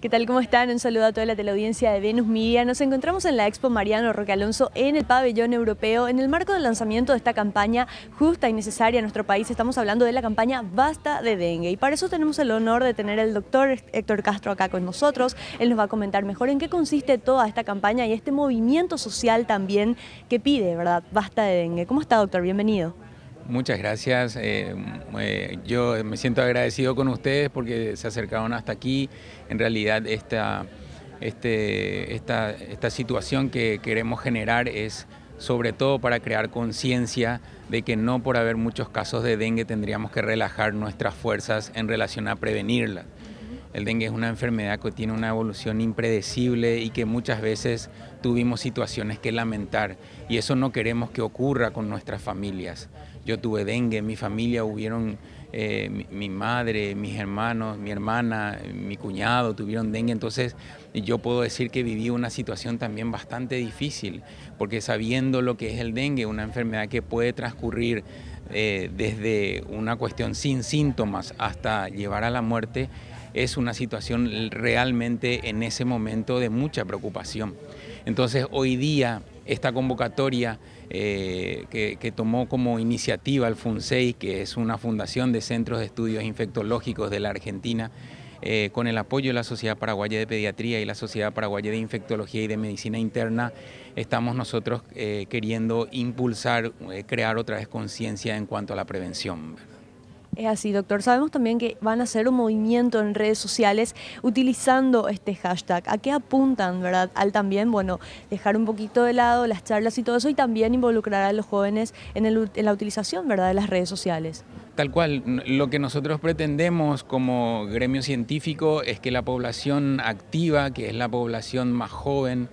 ¿Qué tal? ¿Cómo están? Un saludo a toda la teleaudiencia de Venus Media. Nos encontramos en la Expo Mariano Roque Alonso en el pabellón europeo en el marco del lanzamiento de esta campaña justa y necesaria en nuestro país. Estamos hablando de la campaña Basta de Dengue y para eso tenemos el honor de tener al doctor Héctor Castro acá con nosotros. Él nos va a comentar mejor en qué consiste toda esta campaña y este movimiento social también que pide, ¿verdad? Basta de Dengue. ¿Cómo está, doctor? Bienvenido. Muchas gracias. Eh, eh, yo me siento agradecido con ustedes porque se acercaron hasta aquí. En realidad esta, este, esta, esta situación que queremos generar es sobre todo para crear conciencia de que no por haber muchos casos de dengue tendríamos que relajar nuestras fuerzas en relación a prevenirla. El dengue es una enfermedad que tiene una evolución impredecible y que muchas veces tuvimos situaciones que lamentar y eso no queremos que ocurra con nuestras familias yo tuve dengue, mi familia hubieron, eh, mi, madre, mis hermanos, mi hermana, mi cuñado tuvieron dengue, entonces yo puedo decir que viví una situación también bastante difícil, porque sabiendo lo que es el dengue, una enfermedad que puede transcurrir eh, desde una cuestión sin síntomas hasta llevar a la muerte, es una situación realmente en ese momento de mucha preocupación. Entonces hoy día esta convocatoria eh, que, tomó como iniciativa el FUNSEI, que es una fundación de centros de estudios infectológicos de la Argentina, eh, con el apoyo de la Sociedad Paraguaya de Pediatría y la Sociedad Paraguaya de Infectología y de Medicina Interna, estamos nosotros eh, queriendo impulsar, crear otra vez conciencia en cuanto a la prevención. Es así, doctor. Sabemos también que van a hacer un movimiento en redes sociales utilizando este hashtag. ¿A qué apuntan, verdad? Al también, bueno, dejar un poquito de lado las charlas y todo eso y también involucrar a los jóvenes en, la utilización, ¿verdad?, de las redes sociales. Tal cual, lo que nosotros pretendemos como gremio científico es que la población activa, que es la población más joven,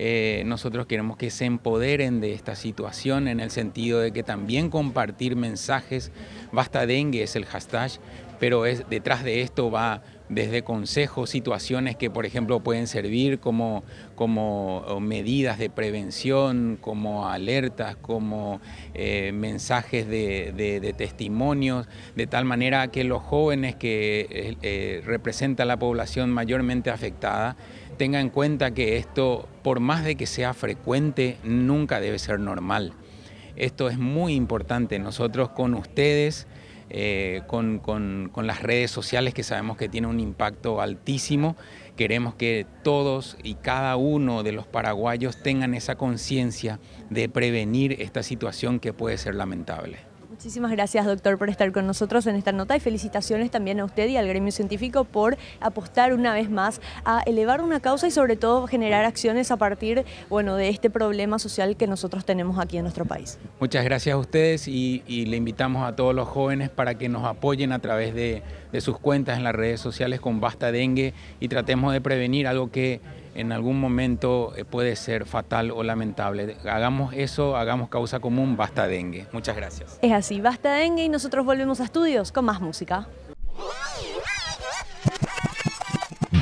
eh, nosotros queremos que se empoderen de esta situación en el sentido de que también compartir mensajes, basta dengue es el hashtag, pero es, detrás de esto va desde consejos, situaciones que por ejemplo pueden servir como, como medidas de prevención, como alertas, como eh, mensajes de, testimonios, de tal manera que los jóvenes que eh, eh representan la población mayormente afectada tengan en cuenta que esto, por más de que sea frecuente, nunca debe ser normal. Esto es muy importante. Nosotros con ustedes eh, con, con, las redes sociales que sabemos que tiene un impacto altísimo. Queremos que todos y cada uno de los paraguayos tengan esa conciencia de prevenir esta situación que puede ser lamentable. Muchísimas gracias, doctor, por estar con nosotros en esta nota y felicitaciones también a usted y al gremio científico por apostar una vez más a elevar una causa y sobre todo generar acciones a partir bueno, de este problema social que nosotros tenemos aquí en nuestro país. Muchas gracias a ustedes y, le invitamos a todos los jóvenes para que nos apoyen a través de sus cuentas en las redes sociales con Basta Dengue y tratemos de prevenir algo que en algún momento eh, puede ser fatal o lamentable. Hagamos eso, hagamos causa común, basta dengue. Muchas gracias. Es así, basta dengue y nosotros volvemos a estudios con más música.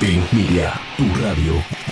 Ven, tu radio